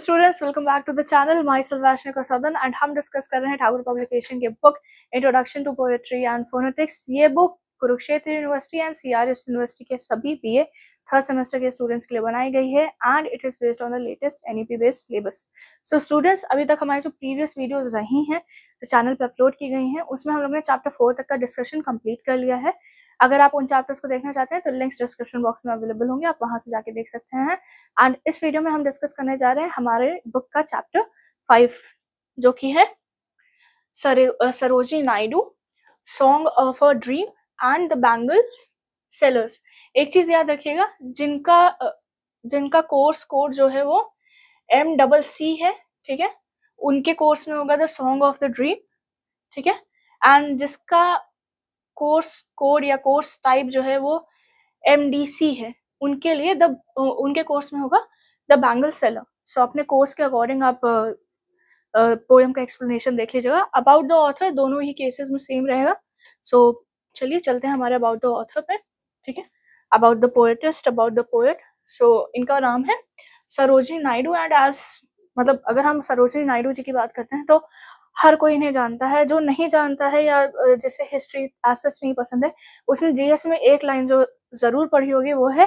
Students welcome back to the channel my salvation का सदन and हम डिस्कस कर रहे हैं ठाकुर पब्लिकेशन के book introduction to poetry and phonetics ये book Kurukshetra university and C R S university के सभी बी ए थर्ड सेमेस्टर के स्टूडेंट्स के लिए बनाई गई है and it is based on the latest N E P based syllabus so students अभी तक हमारे जो प्रीवियस वीडियोज रही हैं जो चैनल पर अपलोड की गई हैं उसमें हम लोग ने चैप्टर फोर तक का डिस्कशन कंप्लीट कर लिया है अगर आप उन चैप्टर्स को देखना चाहते हैं तो लिंक्स डिस्क्रिप्शन बॉक्स में अवेलेबल होंगे आप वहां से जाके देख सकते हैं एंड इस वीडियो में हम डिस्कस करने जा रहे हैं हमारे बुक का चैप्टर फाइव जो कि है Sarojini Naidu song of a dream and the bangles sellers एक चीज याद रखिएगा जिनका जिनका कोर्स कोड जो है वो एम डबल सी है ठीक है उनके कोर्स में होगा the song of the dream ठीक है एंड जिसका कोर्स कोड या कोर्स टाइप जो है वो एम है उनके लिए द उनके कोर्स में होगा द बैंगल सेलर सो अपने कोर्स के अकॉर्डिंग आप पोएम का एक्सप्लेनेशन देख लीजिएगा अबाउट द ऑथर दोनों ही केसेस में सेम रहेगा सो चलिए चलते हैं हमारे अबाउट द ऑथर पे ठीक है about the poetist about the poet so इनका नाम है सरोजिनी नायडू एंड एज मतलब अगर हम सरोजिनी नायडू जी की बात करते हैं तो हर कोई इन्हें जानता है जो नहीं जानता है या जिसे हिस्ट्री एज नहीं पसंद है उसने जीएस में एक लाइन जो जरूर पढ़ी होगी वो है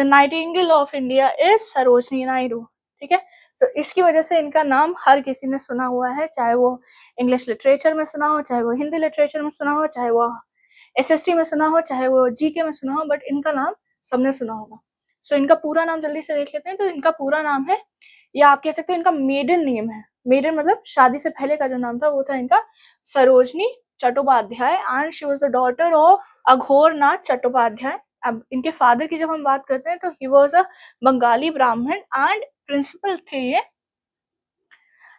the nightingale of India is Sarojini Naidu ठीक है तो इसकी वजह से इनका नाम हर किसी ने सुना हुआ है चाहे वो इंग्लिश लिटरेचर में सुना हो चाहे वो हिंदी लिटरेचर में सुना हो चाहे वो एस में सुना हो चाहे वो जीके में सुना हो बट इनका नाम सबने सुना होगा सो so, इनका पूरा नाम जल्दी से देख लेते हैं तो इनका पूरा नाम है या आप कह सकते हो इनका मेडन नेम है मेरे मतलब शादी से पहले का जो नाम था वो था इनका Sarojini Chattopadhyay and she was the daughter of Aghore Nath Chattopadhyay अब इनके फादर की जब हम बात करते हैं तो ही वॉज अ बंगाली ब्राह्मण एंड प्रिंसिपल थे ये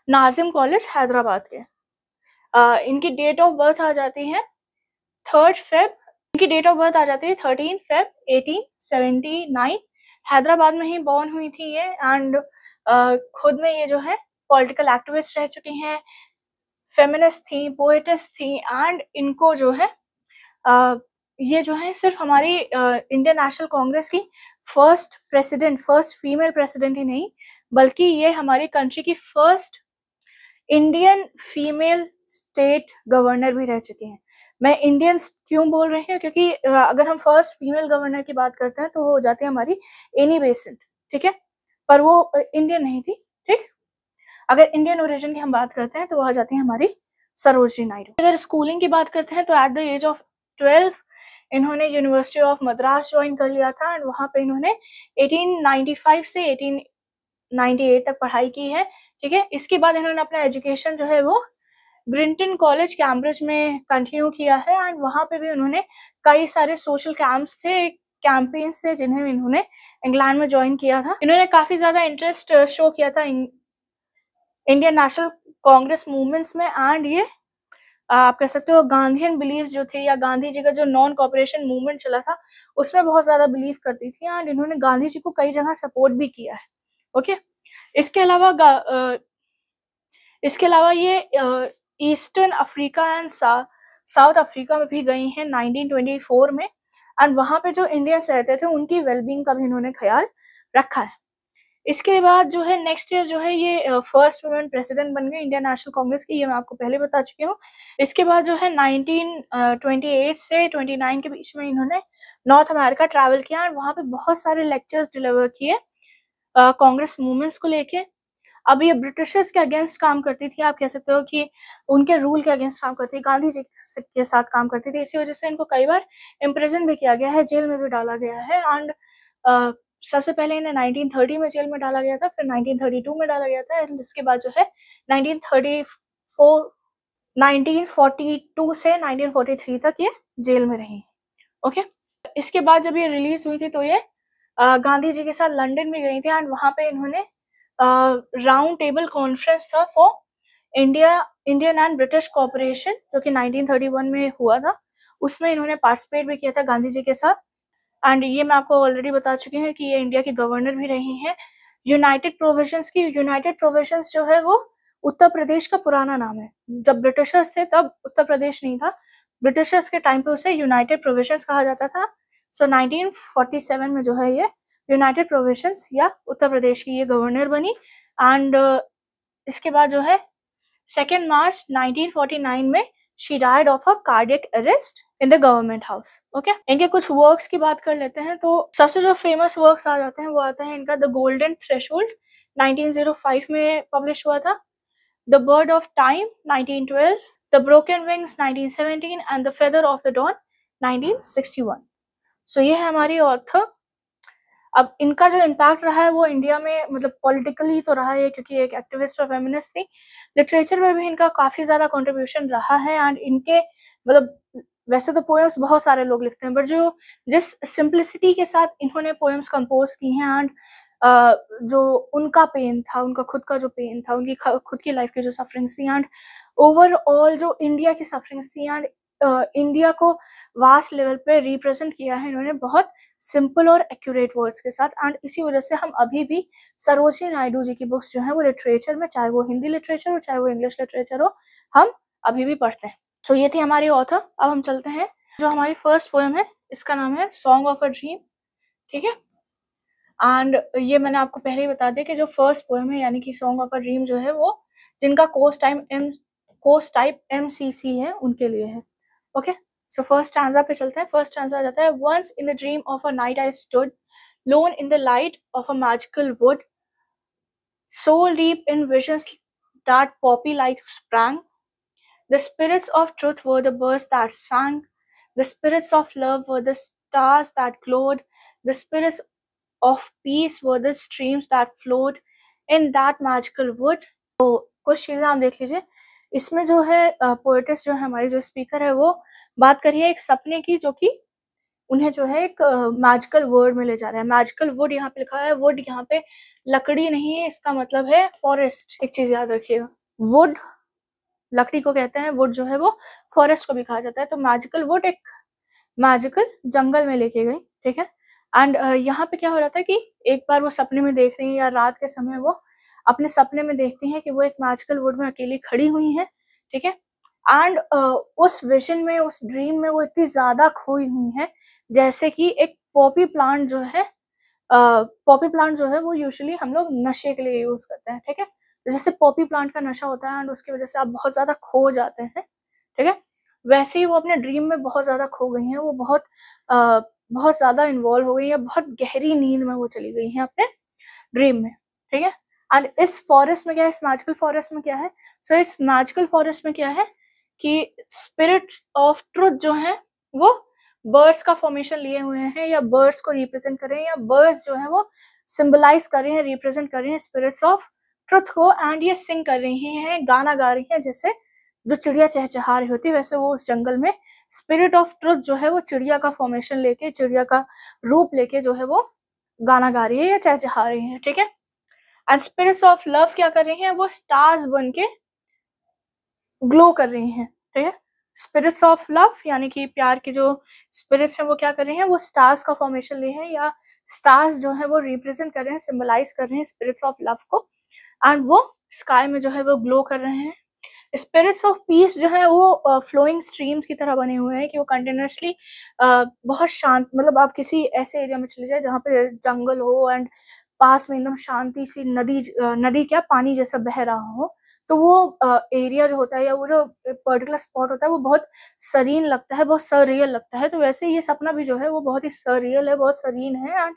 नाजिम कॉलेज हैदराबाद के आ, इनकी डेट ऑफ बर्थ आ जाती है थर्ड फेब इनकी डेट ऑफ बर्थ आ जाती है thirteen Feb eighteen seventy nine Hyderabad में ही बॉर्न हुई थी ये एंड खुद में ये जो है पॉलिटिकल एक्टिविस्ट रह चुकी हैं फेमिनिस्ट थी पोएटिस्ट थी एंड इनको जो है आ, ये जो है सिर्फ हमारी इंडियन नेशनल कांग्रेस की first president first female president ही नहीं बल्कि ये हमारी कंट्री की first Indian female state governor भी रह चुकी हैं मैं इंडियंस क्यों बोल रही हूँ क्योंकि अगर हम फर्स्ट फीमेल गवर्नर की बात करते हैं तो वो हो जाती है हमारी एनी बेसेंट ठीक है पर वो इंडियन नहीं थी अगर इंडियन ओरिजिन की हम बात करते हैं तो वह आ जाती है हमारी सरोजी नायडू अगर स्कूलिंग की बात करते हैं तो at the age of twelve इन्होंने यूनिवर्सिटी ऑफ मद्रास ज्वाइन कर लिया था एंड वहाँ पे इन्होंने 1895 से 1898 तक पढ़ाई की है ठीक है इसके बाद इन्होंने अपना एजुकेशन जो है वो ब्रिंटन कॉलेज कैम्ब्रिज में कंटिन्यू किया है एंड वहाँ पे भी उन्होंने कई सारे सोशल कैंप्स थे कैंपेन्स थे जिन्हें इन्होंने इंग्लैंड में ज्वाइन किया था इन्होंने काफ़ी ज़्यादा इंटरेस्ट शो किया था इंडियन नेशनल कांग्रेस मूवमेंट्स में एंड ये आप कह सकते हो गांधीन बिलीव जो थे या गांधी जी का जो नॉन कॉपरेशन मूवमेंट चला था उसमें बहुत ज्यादा बिलीव करती थी एंड इन्होंने गांधी जी को कई जगह सपोर्ट भी किया है ओके इसके अलावा इसके अलावा ये eastern Africa and South Africa में भी गई हैं 1924 में एंड वहाँ पे जो इंडियंस रहते थे उनकी वेलबींग का भी इन्होंने ख्याल रखा है इसके बाद जो है नेक्स्ट ईयर जो है ये फर्स्ट वुमेन प्रेसिडेंट बन गए इंडियन नेशनल कांग्रेस की ये मैं आपको पहले बता चुकी हूँ इसके बाद जो है 1928 से 29 के बीच में इन्होंने नॉर्थ अमेरिका ट्रैवल किया और वहाँ पे बहुत सारे लेक्चर्स डिलीवर किए कांग्रेस मूवमेंट्स को लेके अब ये ब्रिटिशर्स के अगेंस्ट काम करती थी आप कह सकते हो कि उनके रूल के अगेंस्ट काम करती थी गांधी जी के साथ काम करती थी इसी वजह से इनको कई बार इम्प्रेजेंट भी किया गया है जेल में भी डाला गया है एंड सबसे पहले इन्हें 1930 में जेल में डाला गया था फिर 1932 में डाला गया था एंड इसके बाद जो है 1934 1942 से 1943 तक ये जेल में रही ओके okay? इसके बाद जब ये रिलीज हुई थी तो ये गांधी जी के साथ लंदन में गई थी एंड वहाँ पे इन्होंने राउंड टेबल कॉन्फ्रेंस था for India Indian and British cooperation जो कि 1931 में हुआ था उसमें इन्होंने पार्टिसिपेट भी किया था गांधी जी के साथ एंड ये मैं आपको ऑलरेडी बता चुकी हूँ कि ये इंडिया की गवर्नर भी रही हैं यूनाइटेड प्रोविजंस की यूनाइटेड प्रोविजंस जो है वो उत्तर प्रदेश का पुराना नाम है जब ब्रिटिशर्स थे तब उत्तर प्रदेश नहीं था ब्रिटिशर्स के टाइम पे उसे यूनाइटेड प्रोविजंस कहा जाता था सो so, 1947 में जो है ये यूनाइटेड प्रोविजंस या उत्तर प्रदेश की ये गवर्नर बनी एंड uh, इसके बाद जो है सेकेंड मार्च 1949 में she died of a cardiac arrest in the government house okay इनके कुछ वर्क्स की बात कर लेते हैं तो सबसे जो फेमस वर्क्स आ जाते हैं वो आता है इनका द गोल्डन थ्रेश 1905 में पब्लिश हुआ था the bird of time 1912 the broken wings 1917 and the feather of the dawn 1961 so so, ये है हमारी ऑथर अब इनका जो इम्पैक्ट रहा है वो इंडिया में मतलब पॉलिटिकली तो रहा है क्योंकि एक एक्टिविस्ट और फेमिनिस्ट थी लिटरेचर में भी इनका काफ़ी ज़्यादा कंट्रीब्यूशन रहा है एंड इनके मतलब वैसे तो पोएम्स बहुत सारे लोग लिखते हैं बट जो जिस सिंप्लिसिटी के साथ इन्होंने पोएम्स कंपोज की हैं एंड जो उनका पेन था उनका खुद का जो पेन था उनकी खुद की लाइफ की जो सफरिंग्स थी एंड ओवरऑल जो इंडिया की सफरिंग्स थी एंड इंडिया को वास्ट लेवल पे रिप्रेजेंट किया है इन्होंने बहुत सिंपल और एक्यूरेट वर्ड्स के साथ एंड इसी वजह से हम अभी भी सरोजी नायडू जी की बुक्स जो है वो लिटरेचर में चाहे वो हिंदी लिटरेचर हो चाहे वो इंग्लिश लिटरेचर हो हम अभी भी पढ़ते हैं सो so, ये थी हमारी ऑथर अब हम चलते हैं जो हमारी फर्स्ट पोएम है इसका नाम है सॉन्ग ऑफ अ ड्रीम ठीक है एंड ये मैंने आपको पहले ही बता दिया कि जो फर्स्ट पोएम है यानी कि सॉन्ग ऑफ अ ड्रीम जो है वो जिनका course time M course type M C C है उनके लिए है ओके सो फर्स्ट स्टांजा पे चलते हैं फर्स्ट स्टांजा आ जाता है once in the dream of a night I stood lone in the light of a magical wood so leap in visions that poppy like sprang The spirits of truth were the birds that sang. The spirits of love were the stars that glowed. The spirits of peace were the streams that flowed in that magical wood. तो कुछ चीज़ें आप देख लीजिए इसमें जो है poet's जो है हमारी जो स्पीकर है वो बात कर रही है एक सपने की जो कि उन्हें जो है एक मैजिकल वर्ड में ले जा रहा है मैजिकल वुड यहाँ पे लिखा है वुड यहाँ पे लकड़ी नहीं है इसका मतलब है फॉरेस्ट एक चीज याद रखिएगा वुड लकड़ी को कहते हैं वुड जो है वो फॉरेस्ट को भी कहा जाता है तो मैजिकल वुड एक मैजिकल जंगल में लेके गई ठीक है एंड uh, यहाँ पे क्या हो रहा था कि एक बार वो सपने में देख रही है या रात के समय वो अपने सपने में देखती हैं कि वो एक मैजिकल वुड में अकेली खड़ी हुई है ठीक है एंड uh, उस विजन में उस ड्रीम में वो इतनी ज्यादा खोई हुई है जैसे कि एक पॉपी प्लांट जो है पॉपी uh, प्लांट जो है वो यूजुअली हम लोग नशे के लिए यूज करते हैं ठीक है जैसे पॉपी प्लांट का नशा होता है एंड उसकी वजह से आप बहुत ज़्यादा खो जाते हैं ठीक है वैसे ही वो अपने ड्रीम में बहुत ज़्यादा खो गई हैं वो बहुत आ, बहुत ज़्यादा इन्वॉल्व हो गई है बहुत गहरी नींद में वो चली गई हैं अपने ड्रीम में ठीक है एंड इस फॉरेस्ट में क्या है इस मैजिकल फॉरेस्ट में क्या है सो so, इस मैजिकल फॉरेस्ट में क्या है कि स्पिरिट ऑफ ट्रुथ जो है वो बर्ड्स का फॉर्मेशन लिए हुए हैं या बर्ड्स को रिप्रेजेंट कर रहे हैं या बर्ड्स जो है वो सिंबलाइज कर रहे हैं रिप्रेजेंट कर रहे हैं स्पिरिट्स ऑफ ट्रुथ को एंड ये सिंग कर रही हैं गाना गा रही हैं जैसे जो चिड़िया चहचहा रही होती है वैसे वो उस जंगल में स्पिरिट ऑफ ट्रुथ जो है वो चिड़िया का फॉर्मेशन लेके चिड़िया का रूप लेके जो है वो गाना गा रही है या चहचहा रही है ठीक है एंड स्पिरिट्स ऑफ लव क्या कर रही हैं वो स्टार्स बन के ग्लो कर रही हैं ठीक है स्पिरिट्स ऑफ लव यानी कि प्यार के जो स्पिरिट्स हैं वो क्या कर रही हैं वो स्टार्स का फॉर्मेशन ले हैं या स्टार्स जो है वो रिप्रेजेंट कर रहे हैं सिम्बलाइज कर रहे हैं स्पिरिट्स ऑफ लव को एंड वो स्काई में जो है वो ग्लो कर रहे हैं स्पिरिट्स ऑफ पीस जो है वो फ्लोइंग uh, स्ट्रीम्स की तरह बने हुए हैं कि वो कंटिन्यूसली uh, बहुत शांत मतलब आप किसी ऐसे एरिया में चले जाए जहाँ पे जंगल हो एंड पास में एकदम शांति सी नदी uh, नदी क्या पानी जैसा बह रहा हो तो वो एरिया uh, जो होता है या वो जो पर्टिकुलर स्पॉट होता है वो बहुत सरीन लगता है बहुत सरियल लगता है तो वैसे ये सपना भी जो है वो बहुत ही सरियल है बहुत सरीन है एंड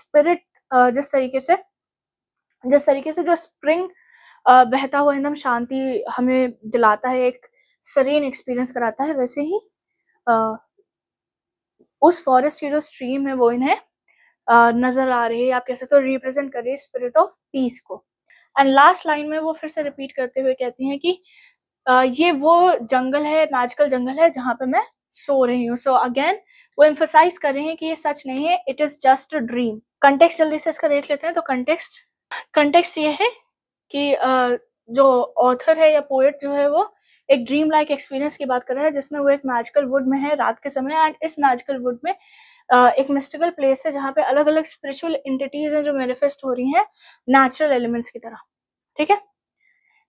स्पिरिट uh, जिस तरीके से जिस तरीके से जो स्प्रिंग बहता हुआ एकदम शांति हमें दिलाता है एक सरीन एक्सपीरियंस कराता है वैसे ही आ, उस फॉरेस्ट की जो स्ट्रीम है वो इन्हें नजर आ रही है आप कैसे तो रिप्रेजेंट कर रही है स्पिरिट ऑफ पीस को एंड लास्ट लाइन में वो फिर से रिपीट करते हुए कहती हैं कि आ, ये वो जंगल है मैजिकल जंगल है जहां पे मैं सो रही हूँ सो अगेन वो एम्फोसाइज कर रहे हैं कि ये सच नहीं है it is just a dream context जल्दी से इसका देख लेते हैं तो कंटेक्स्ट कंटेक्स ये है कि जो ऑथर है या पोएट जो है वो एक ड्रीम लाइक एक्सपीरियंस की बात कर रहा है जिसमें वो एक मैजिकल वुड में है रात के समय एंड इस मैजिकल वुड में एक मिस्टिकल प्लेस है जहाँ पे अलग अलग स्पिरिचुअल एंटिटीज हैं जो मैनिफेस्ट हो रही हैं नेचुरल एलिमेंट्स की तरह ठीक है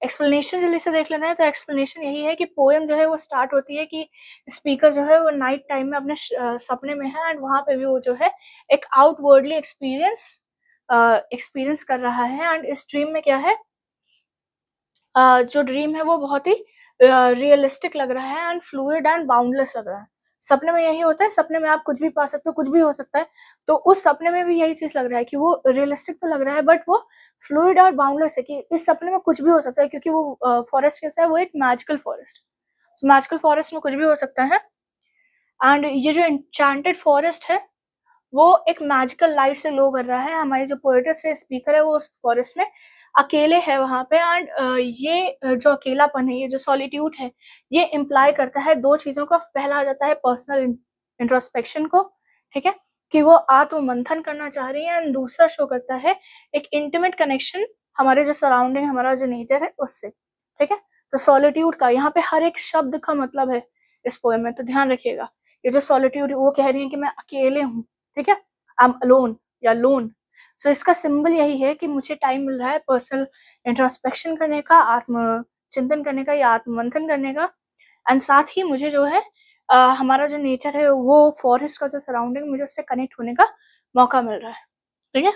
एक्सप्लेनेशन जल्दी से देख लेना है तो एक्सप्लेनेशन यही है कि पोएम जो है वो स्टार्ट होती है कि स्पीकर जो है वो नाइट टाइम में अपने सपने में है एंड वहाँ पे भी वो जो है एक आउटवर्डली एक्सपीरियंस एक्सपीरियंस कर रहा है एंड इस ड्रीम में क्या है uh, जो ड्रीम है वो बहुत ही रियलिस्टिक लग रहा है एंड फ्लूड एंड बाउंडलेस लग रहा है सपने में यही होता है सपने में आप कुछ भी पा सकते हो कुछ भी हो सकता है तो उस सपने में भी यही चीज लग रहा है कि वो रियलिस्टिक तो लग रहा है बट वो फ्लूड और बाउंडलेस है कि इस सपने में कुछ भी हो सकता है क्योंकि वो फॉरेस्ट कैसा है वो एक मैजिकल फॉरेस्ट मैजिकल फॉरेस्ट में कुछ भी हो सकता है एंड ये जो एनचांटेड फॉरेस्ट है वो एक मैजिकल लाइट से ग्लो कर रहा है हमारी जो पोएटस है स्पीकर है वो उस फॉरेस्ट में अकेले है वहां पे एंड ये जो अकेलापन है ये जो सॉलिट्यूड है ये इम्प्लाई करता है दो चीज़ों का पहला आ जाता है पर्सनल इंट्रोस्पेक्शन को ठीक है कि वो आत्म मंथन करना चाह रही है एंड दूसरा शो करता है एक इंटीमेट कनेक्शन हमारे जो सराउंडिंग हमारा जो नेचर है उससे ठीक है तो सॉलिट्यूड का यहाँ पे हर एक शब्द का मतलब है इस पोएम में तो ध्यान रखिएगा ये जो सॉलिट्यूड वो कह रही है कि मैं अकेले हूँ ठीक है आई एम अलोन या लोन सो so, इसका सिंबल यही है कि मुझे टाइम मिल रहा है पर्सनल इंट्रोस्पेक्शन करने का आत्म चिंतन करने का या आत्ममंथन करने का एंड साथ ही मुझे जो है आ, हमारा जो नेचर है वो फॉरेस्ट का जो सराउंडिंग मुझे उससे कनेक्ट होने का मौका मिल रहा है ठीक है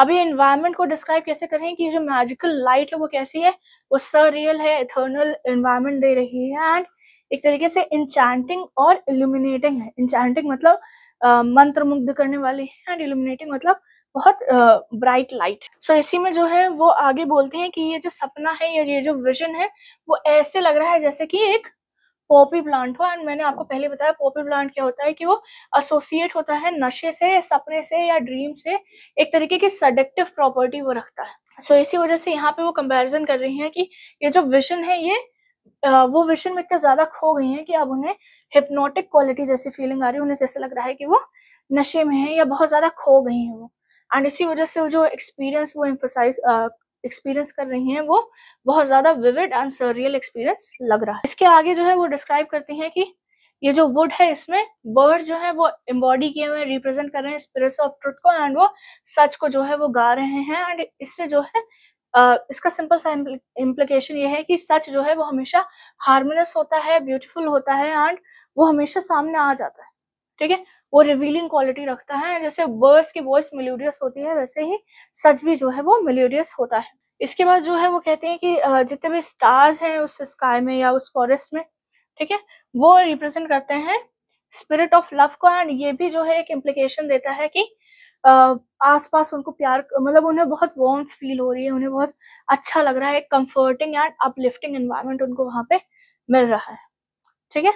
अभी इन्वायरमेंट को डिस्क्राइब कैसे करें कि जो मैजिकल लाइट है वो कैसी है वो सरियल है इथर्नल इन्वायरमेंट दे रही है एंड एक तरीके से इंचांटिंग और इल्यूमिनेटिंग है इंचांटिंग मतलब मंत्र मुग्ध करने वाले हैं एंड इल्यूमिनेटिंग मतलब बहुत ब्राइट लाइट सो इसी में जो है वो आगे बोलते हैं कि ये जो सपना है या ये जो विजन है वो ऐसे लग रहा है जैसे कि एक पॉपी प्लांट हो एंड मैंने आपको पहले बताया पॉपी प्लांट क्या होता है कि वो एसोसिएट होता है नशे से सपने से या ड्रीम से एक तरीके की सडेक्टिव प्रॉपर्टी वो रखता है सो so, इसी वजह से यहाँ पे वो कंपैरिजन कर रही हैं कि ये जो विजन है ये वो विजन में इतना ज्यादा खो गई हैं कि अब उन्हें हिप्नोटिक क्वालिटी जैसी फीलिंग आ रही है उन्हें जैसे लग रहा है कि वो नशे में है या बहुत ज़्यादा खो गई हैं वो एंड इसी वजह से जो एक्सपीरियंस वो एम्फोसाइज एक्सपीरियंस कर रही हैं वो बहुत ज़्यादा विविड एंड सरियल एक्सपीरियंस लग रहा है इसके आगे जो है वो डिस्क्राइब करती हैं कि ये जो वुड है इसमें बर्ड जो है वो एम्बॉडी किए हुए रिप्रेजेंट कर रहे हैं स्पिरिट्स ऑफ ट्रुथ को एंड वो सच को जो है वो गा रहे हैं एंड इससे जो है Uh, इसका सिंपल सा इम्प्लिकेशन ये है कि सच जो है वो हमेशा हार्मोनियस होता है ब्यूटीफुल होता है एंड वो हमेशा सामने आ जाता है ठीक है वो रिवीलिंग क्वालिटी रखता है जैसे बर्ड्स की वॉइस मिल्यूरियस होती है वैसे ही सच भी जो है वो मिल्यूरियस होता है इसके बाद जो है वो कहते हैं कि जितने भी स्टार्स हैं उस स्काई में या उस फॉरेस्ट में ठीक है वो रिप्रेजेंट करते हैं स्पिरिट ऑफ लव को एंड ये भी जो है एक इम्प्लीकेशन देता है कि आसपास उनको प्यार मतलब उन्हें बहुत वार्म फील हो रही है उन्हें बहुत अच्छा लग रहा है एक कम्फर्टिंग एंड अपलिफ्टिंग एनवायरमेंट उनको वहाँ पे मिल रहा है ठीक है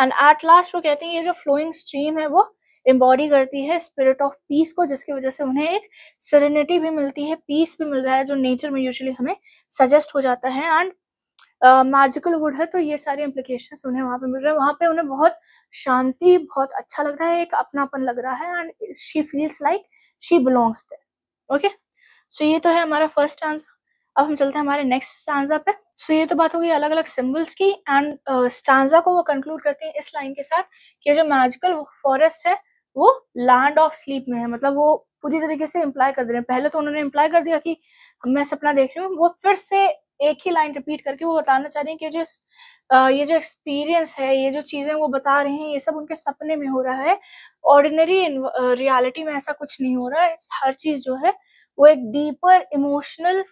एंड एट लास्ट वो कहते हैं ये जो फ्लोइंग स्ट्रीम है वो एम्बॉडी करती है स्पिरिट ऑफ पीस को जिसकी वजह से उन्हें एक सरेनिटी भी मिलती है पीस भी मिल रहा है जो नेचर में यूजली हमें सजेस्ट हो जाता है एंड मैजिकल वुड है तो ये सारी इम्प्लीकेशन उन्हें वहाँ पे मिल रहा है वहाँ पे उन्हें बहुत शांति बहुत अच्छा लग रहा है एक अपनापन लग रहा है and she feels like she belongs there okay so ये तो है हमारा फर्स्ट आंसर अब हम चलते हैं हमारे नेक्स्ट स्टांजा पे सो ये तो बात हो गई अलग अलग सिम्बल्स की एंड स्टांजा uh, को वो कंक्लूड करते हैं इस लाइन के साथ कि जो मैजिकल फॉरेस्ट है वो लैंड ऑफ स्लीप में है मतलब वो पूरी तरीके से इम्प्लाई कर दे रहे हैं पहले तो उन्होंने इम्प्लाई कर दिया कि मैं सपना देख रही हूँ वो फिर से एक ही लाइन रिपीट करके वो बताना चाह रही हैं कि जो ये जो एक्सपीरियंस है ये जो चीज़ें वो बता रहे हैं ये सब उनके सपने में हो रहा है ऑर्डिनरी रियलिटी में ऐसा कुछ नहीं हो रहा है हर चीज़ जो है वो एक डीपर इमोशनल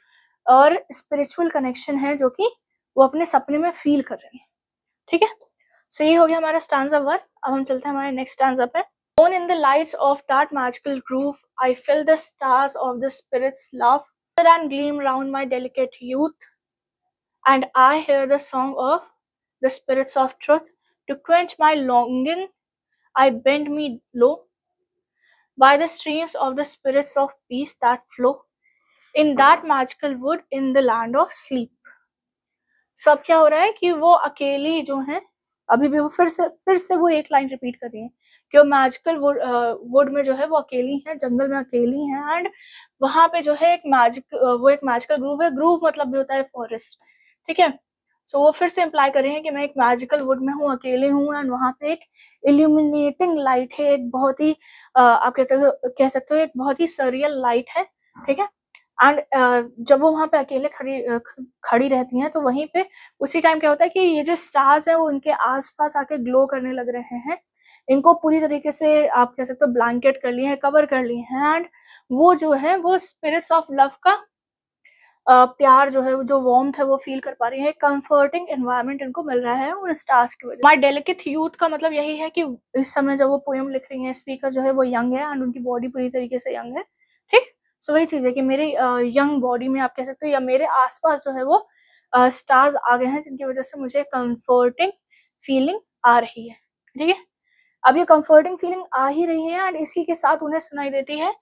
और स्पिरिचुअल कनेक्शन है जो कि वो अपने सपने में फील कर रही है ठीक है सो ये हो गया हमारा स्टांजा वन अब हम चलते हैं हमारे नेक्स्ट स्टांजा पे Born in the lights of that magical groove, I feel the stars of the spirit's love and gleam round my delicate youth. And I hear the song of the spirits of truth. To quench my longing, I bend me low by the streams of the spirits of peace that flow. In that magical wood in the land of sleep सब क्या हो रहा है कि वो अकेली जो है अभी भी वो फिर से फिर से वो एक लाइन रिपीट कर रही है कि वो मैजिकल वुड वुड में जो है वो अकेली है जंगल में अकेली है एंड वहां पे जो है एक मैजिक वो एक मैजिकल ग्रूव है ग्रूव मतलब भी होता है फॉरेस्ट ठीक है सो so, वो फिर से इम्प्लाई कर रहे हैं कि मैं एक मैजिकल वुड में हूँ अकेले हूँ एंड वहां पे एक इल्यूमिनेटिंग लाइट है एक बहुत ही आप कहते कह सकते हो एक बहुत ही सरियल लाइट है ठीक है एंड uh, जब वो वहां पे अकेले खड़ी खड़ी रहती हैं तो वहीं पे उसी टाइम क्या होता है कि ये जो स्टार्स हैं वो उनके आसपास आके ग्लो करने लग रहे हैं इनको पूरी तरीके से आप कह सकते हो ब्लैंकेट कर लिए हैं कवर कर लिए हैं एंड वो जो है वो स्पिरिट्स ऑफ लव का प्यार जो है जो वॉर्म है वो फील कर पा रही है कंफर्टिंग एनवायरनमेंट इनको मिल रहा है उन स्टार्स की वजह माई डेलिकेट यूथ का मतलब यही है कि इस समय जब वो पोएम लिख रही है स्पीकर जो है वो यंग है एंड उनकी बॉडी पूरी तरीके से यंग है सो वही चीज़ है कि मेरे यंग बॉडी में आप कह सकते हो या मेरे आसपास जो है वो स्टार्स आ गए हैं जिनकी वजह से मुझे कंफर्टिंग फीलिंग आ रही है ठीक है अब ये कंफर्टिंग फीलिंग आ ही रही है एंड इसी के साथ उन्हें सुनाई देती है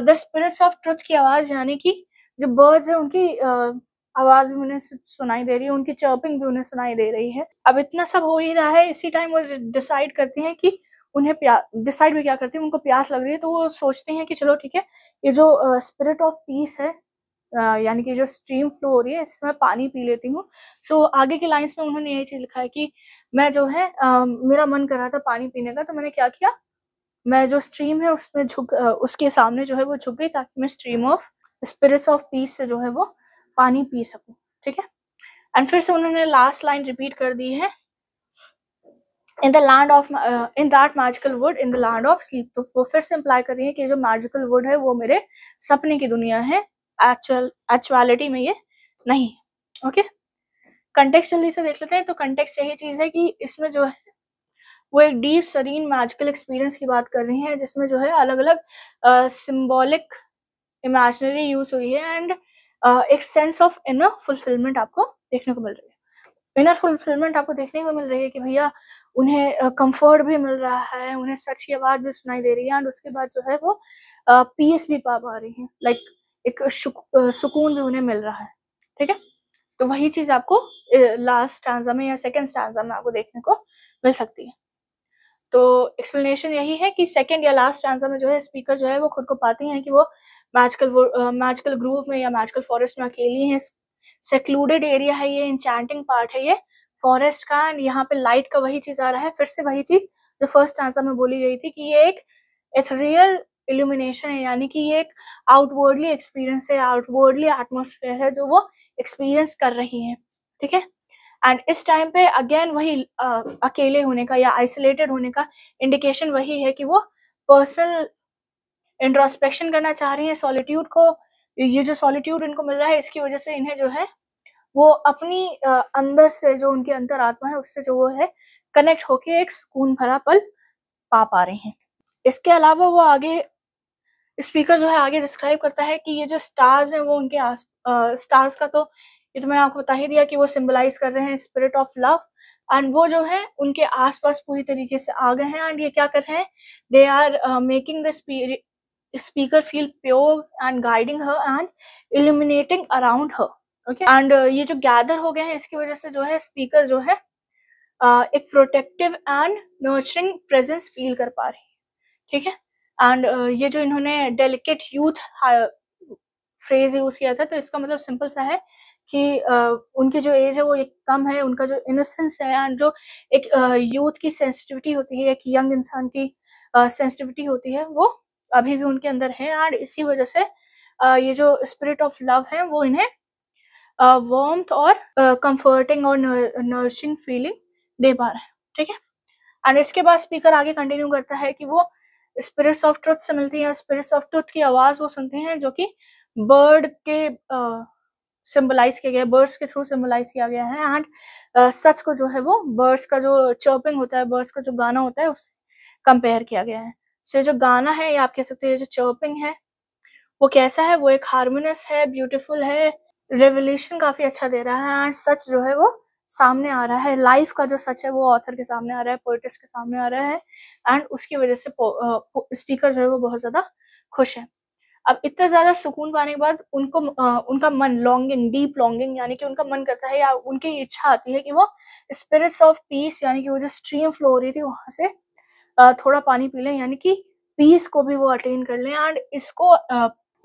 द स्पिरिट्स ऑफ ट्रुथ की आवाज़ यानी कि जो बर्ड्स हैं उनकी uh, आवाज़ भी उन्हें सुनाई दे रही है उनकी चर्पिंग भी उन्हें सुनाई दे रही है अब इतना सब हो ही रहा है इसी टाइम वो डिसाइड करती हैं कि उन्हें प्या डिसाइड भी क्या करते हैं उनको प्यास लग रही है तो वो सोचते हैं कि चलो ठीक है ये जो स्पिरिट ऑफ पीस है यानी कि जो स्ट्रीम फ्लो हो रही है इसमें मैं पानी पी लेती हूँ सो so, आगे की लाइंस में उन्होंने यही चीज़ लिखा है कि मैं जो है आ, मेरा मन कर रहा था पानी पीने का तो मैंने क्या किया मैं जो स्ट्रीम है उसमें झुक उसके सामने जो है वो झुक गई ताकि मैं stream of spirits of peace से जो है वो पानी पी सकूँ ठीक है एंड फिर से उन्होंने लास्ट लाइन रिपीट कर दी है in the land of in that magical wood in the land of sleep तो वो फिर से इम्प्लाई कर रही है कि जो मैजिकल वुड है वो मेरे सपने की दुनिया है एक्चुअल एक्चुअलिटी में ये नहीं ओके कंटेक्स जल्दी से देख लेते हैं तो कंटेक्स यही चीज़ है कि इसमें जो है वो एक डीप सरीन मैजिकल एक्सपीरियंस की बात कर रही है जिसमें जो है अलग अलग सिम्बॉलिक इमेजनरी यूज हुई है एंड uh, एक सेंस ऑफ इनर फुलफिलमेंट आपको देखने को मिल रही है इनर फुलफिलमेंट आपको देखने को मिल रही है कि भैया उन्हें कंफर्ट भी मिल रहा है उन्हें सच की आवाज़ भी सुनाई दे रही है एंड उसके बाद जो है वो पीस भी पा पा रही हैं लाइक एक सुकून भी उन्हें मिल रहा है ठीक है तो वही चीज़ आपको लास्ट स्टैंडा में या सेकेंड स्टैंडा में आपको देखने को मिल सकती है तो एक्सप्लेनेशन यही है कि सेकेंड या लास्ट स्टैंडा में जो है स्पीकर जो है वो खुद को पाती हैं कि वो मैजिकल वो मैजिकल ग्रुप में या मैजिकल फॉरेस्ट में अकेली हैं सेक्लूडेड एरिया है ये इंचैंटिंग पार्ट है ये फॉरेस्ट का एंड यहाँ पे लाइट का वही चीज आ रहा है फिर से वही चीज जो फर्स्ट आंसर में बोली गई थी कि ये एक एथरियल इल्यूमिनेशन है यानी कि ये एक आउटवर्डली एक्सपीरियंस है आउटवर्डली एटमोसफेयर है जो वो एक्सपीरियंस कर रही है ठीक है एंड इस टाइम पे अगेन वही आ, अकेले होने का या आइसोलेटेड होने का इंडिकेशन वही है कि वो पर्सनल इंट्रोस्पेक्शन करना चाह रही है सॉलिट्यूड को ये जो सॉलिट्यूड इनको मिल रहा है इसकी वजह से इन्हें जो है वो अपनी अंदर से जो उनके अंतर आत्मा है उससे जो वो है कनेक्ट होके एक सुकून भरा पल पा पा रहे हैं इसके अलावा वो आगे स्पीकर जो है आगे डिस्क्राइब करता है कि ये जो स्टार्स हैं वो उनके आस आ, स्टार्स का तो ये तो मैंने आपको बता ही दिया कि वो सिम्बलाइज कर रहे हैं स्पिरिट ऑफ लव एंड वो जो है उनके आसपास पूरी तरीके से आ गए हैं एंड ये क्या कर रहे हैं they are making the speaker feel pure and guiding her and illuminating around her okay and uh, ये जो गैदर हो गए हैं इसकी वजह से जो है स्पीकर जो है uh, एक protective and nurturing presence feel कर पा रही है ठीक है एंड uh, ये जो इन्होंने डेलिकेट यूथ फ्रेज यूज किया था तो इसका मतलब सिंपल सा है कि uh, उनकी जो एज है वो एक कम है उनका जो इनोसेंस है एंड जो एक यूथ uh, की सेंसिटिविटी होती है एक यंग इंसान की सेंसिटिविटी uh, होती है वो अभी भी उनके अंदर है एंड इसी वजह से uh, ये जो स्पिरिट ऑफ लव है वो इन्हें वार्म और कंफर्टिंग और नर्सिंग फीलिंग दे पा रहा है ठीक है एंड इसके बाद स्पीकर आगे कंटिन्यू करता है कि वो स्पिरिट्स ऑफ ट्रुथ से मिलती है स्पिरिट्स ऑफ ट्रुथ की आवाज़ वो सुनते हैं जो कि बर्ड के सिंबलाइज किया गया बर्ड्स के थ्रू सिंबलाइज किया गया है एंड सच को जो है वो बर्ड्स का जो चर्पिंग होता है बर्ड्स का जो गाना होता है उससे कंपेयर किया गया है सो so, जो गाना है ये आप कह सकते हैं जो चर्पिंग है वो कैसा है वो एक हारमोनियस है ब्यूटिफुल है रेवल्यूशन काफी अच्छा दे रहा है एंड सच जो है वो सामने आ रहा है लाइफ का जो सच है वो ऑथर के सामने आ रहा है पोइटिस्ट के सामने आ रहा है एंड उसकी वजह से स्पीकर जो है वो बहुत ज्यादा खुश है अब इतना ज्यादा सुकून पाने के बाद उनको आ, उनका मन लॉन्गिंग डीप लॉन्गिंग यानी कि उनका मन करता है या उनकी इच्छा आती है कि वो स्पिरिट्स ऑफ पीस यानी कि वो जो स्ट्रीम फ्लो हो रही थी वहां से थोड़ा पानी पी लें यानी कि पीस को भी वो अटेन कर लें एंड इसको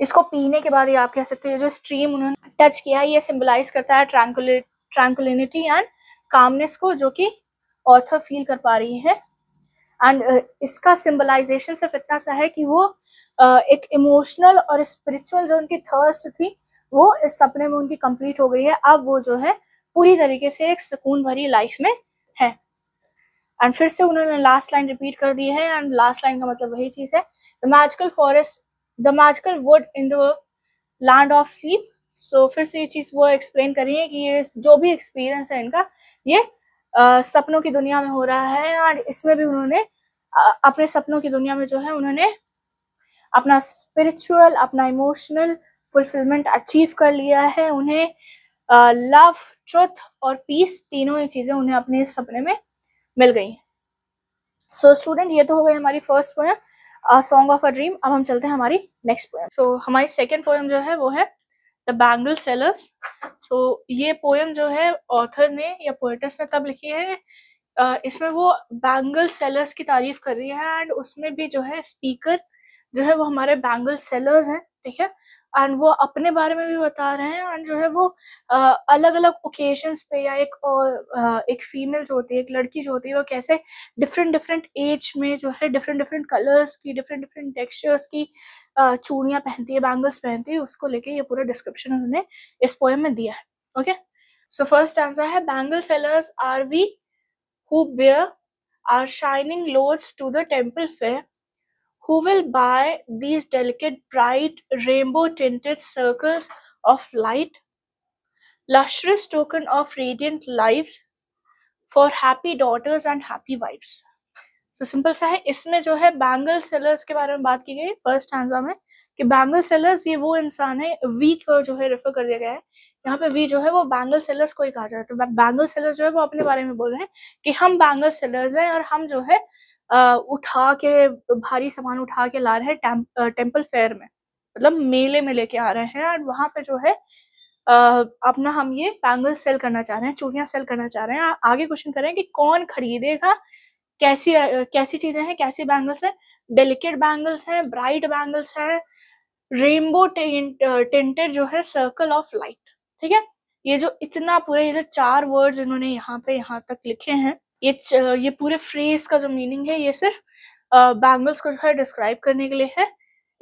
इसको पीने के बाद ये आप कह सकते हैं जो स्ट्रीम उन्होंने टच किया ये सिम्बलाइज करता है ट्रैंकुलि ट्रैंकुलिनिटी एंड कामनेस को जो कि ऑथर फील कर पा रही है एंड uh, इसका सिम्बलाइजेशन सिर्फ इतना सा है कि वो uh, एक इमोशनल और स्पिरिचुअल जो उनकी थर्स्ट थी वो इस सपने में उनकी कंप्लीट हो गई है अब वो जो है पूरी तरीके से एक सुकून भरी लाइफ में है एंड फिर से उन्होंने लास्ट लाइन रिपीट कर दी है एंड लास्ट लाइन का मतलब वही चीज़ है the magical forest the magical wood in the land of sleep so फिर से ये चीज़ वो एक्सप्लेन करिए कि ये जो भी एक्सपीरियंस है इनका ये uh, सपनों की दुनिया में हो रहा है और इसमें भी उन्होंने uh, अपने सपनों की दुनिया में जो है उन्होंने अपना स्पिरिचुअल अपना इमोशनल फुलफिलमेंट अचीव कर लिया है उन्हें लव ट्रुथ और पीस तीनों ही चीज़ें उन्हें अपने सपने में मिल गई सो so, स्टूडेंट ये तो हो गई हमारी first poem song of a dream अब हम चलते हैं हमारी नेक्स्ट पोएम सो हमारी सेकेंड पोएम जो है वो है द बैंगल सेलर्स सो ये पोएम जो है ऑथर ने या पोइटस ने तब लिखी है Uh, इसमें वो बैंगल सेलर्स की तारीफ कर रही है एंड उसमें भी जो है स्पीकर जो है वो हमारे बैंगल सेलर्स हैं ठीक है एंड वो अपने बारे में भी बता रहे हैं एंड जो है वो अलग अलग ओकेजन्स पे या एक और एक फीमेल जो होती है एक लड़की जो होती है वो कैसे डिफरेंट डिफरेंट एज में जो है डिफरेंट डिफरेंट कलर्स की डिफरेंट डिफरेंट टेक्सचर्स की चूड़ियाँ पहनती है बैंगल्स पहनती है उसको लेके ये पूरा डिस्क्रिप्शन उन्होंने इस पोएम में दिया है ओके सो फर्स्ट आंसर है bangle sellers are we who bear our shining loads to the temple fair who will buy these delicate, bright, rainbow tinted circles of light, lustrous token of radiant lives for happy daughters and happy wives. So simple सा है इसमें जो है bangle sellers के बारे में बात की गई first हैंजा में कि bangle sellers ये वो इंसान है weak को जो है refer कर दिया गया है यहाँ पे वी जो है वो बैंगल सेलर्स को ही कहा जाता है तो बैंगल सेलर्स जो है वो अपने बारे में बोल रहे हैं कि हम बैंगल सेलर्स हैं और हम जो है उठा के भारी सामान उठा के ला रहे हैं टेम, टेम्पल फेयर में मतलब मेले में लेके आ रहे हैं और वहां पे जो है अपना हम ये पैंगल सेल करना चाह रहे हैं चूड़िया सेल करना चाह रहे हैं आगे क्वेश्चन करें कि कौन खरीदेगा कैसी कैसी चीज़ें हैं कैसी बैंगल्स हैं डेलिकेट बैंगल्स हैं ब्राइट बैंगल्स हैं रेनबो टेंटेड जो है सर्कल ऑफ लाइट ठीक है ये जो इतना पूरे ये जो चार वर्ड्स इन्होंने यहाँ पे यहाँ तक लिखे हैं ये च, uh, ये पूरे फ्रेज का जो मीनिंग है ये सिर्फ बैंगल्स uh, को जो है डिस्क्राइब करने के लिए है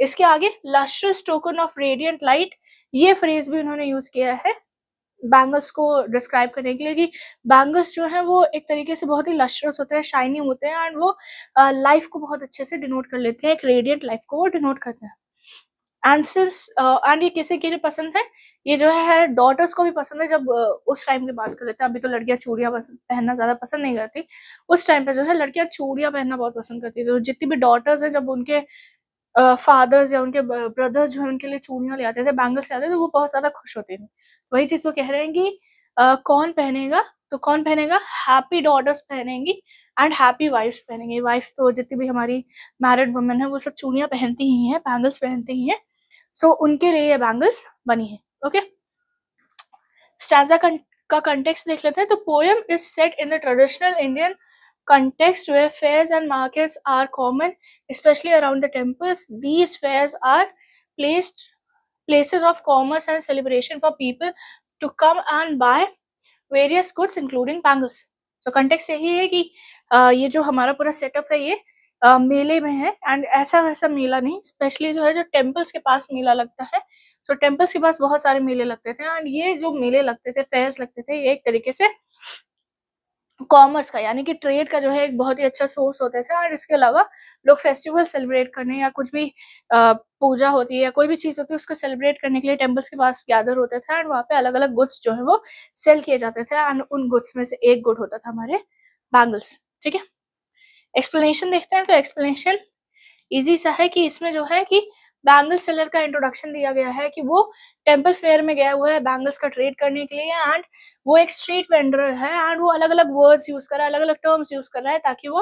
इसके आगे lustrous token of radiant light ये फ्रेज भी उन्होंने यूज किया है बैंगल्स को डिस्क्राइब करने के लिए कि बैंगल्स जो है वो एक तरीके से बहुत ही लस्ट्रस होते हैं शाइनी होते हैं एंड वो लाइफ uh, को बहुत अच्छे से डिनोट कर लेते हैं एक रेडियंट लाइफ को वो डिनोट करते हैं एंड सिंस एंड ये किसे के लिए पसंद है ये जो है डॉटर्स को भी पसंद है जब उस टाइम की बात कर लेते हैं अभी तो लड़कियां चूड़िया पहनना ज़्यादा पसंद नहीं करती उस टाइम पे जो है लड़कियां चूड़ियाँ पहनना बहुत पसंद करती थी तो जितनी भी डॉटर्स हैं जब उनके फादर्स या उनके ब्रदर्स जो है उनके लिए चूड़ियां ले आते थे बैंगल्स ले आते थे तो वो बहुत ज़्यादा खुश होते थे वही चीज़ वो कह रहे हैं कि कौन पहनेगा तो कौन पहनेगा हैप्पी डॉटर्स पहनेंगी एंड हैप्पी वाइफ्स पहनेंगी वाइफ्स तो जितनी भी हमारी मैरिड वुमेन है वो सब चूड़ियाँ पहनती ही हैं बैंगल्स पहनती ही हैं सो उनके लिए ये बैंगल्स बनी है ओके स्टैजा का कंटेक्स्ट देख लेते हैं तो poem is set in the traditional Indian context where fairs and markets are common, especially around the temples. These fairs are placed places of commerce and celebration for people to come and buy various goods, including bangles. So context यही है कि आ, ये जो हमारा पूरा setup है ये आ, मेले में है एंड ऐसा वैसा मेला नहीं स्पेशली जो है जो टेम्पल्स के पास मेला लगता है सो टेम्पल्स के पास बहुत सारे मेले लगते थे एंड ये जो मेले लगते थे फेयर्स लगते थे ये एक तरीके से कॉमर्स का यानी कि ट्रेड का जो है एक बहुत ही अच्छा सोर्स होता था और इसके अलावा लोग फेस्टिवल सेलिब्रेट करने या कुछ भी पूजा होती है या कोई भी चीज़ होती है उसको सेलिब्रेट करने के लिए टेम्पल्स के पास गैदर होते थे एंड वहाँ पे अलग अलग गुड्स जो है वो सेल किए जाते थे एंड उन गुड्स में से एक गुड होता था हमारे बैंगल्स ठीक है एक्सप्लेनेशन देखते हैं तो एक्सप्लेनेशन ईजी सा है कि इसमें जो है कि बैंगल सेलर का इंट्रोडक्शन दिया गया है कि वो टेम्पल फेयर में गया हुआ है बैंगल्स का ट्रेड करने के लिए एंड वो एक स्ट्रीट वेंडर है एंड वो अलग अलग वर्ड्स यूज कर रहा है अलग अलग टर्म्स यूज कर रहा है ताकि वो